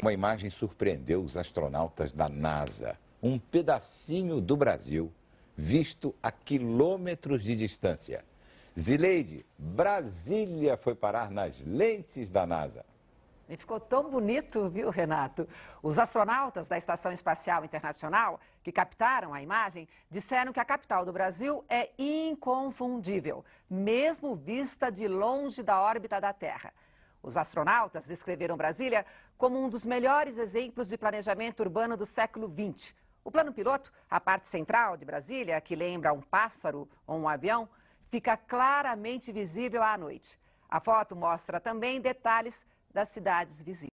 Uma imagem surpreendeu os astronautas da NASA. Um pedacinho do Brasil, visto a quilômetros de distância. Zileide, Brasília foi parar nas lentes da NASA. E ficou tão bonito, viu, Renato? Os astronautas da Estação Espacial Internacional, que captaram a imagem, disseram que a capital do Brasil é inconfundível, mesmo vista de longe da órbita da Terra. Os astronautas descreveram Brasília como um dos melhores exemplos de planejamento urbano do século XX. O plano piloto, a parte central de Brasília, que lembra um pássaro ou um avião, fica claramente visível à noite. A foto mostra também detalhes das cidades vizinhas.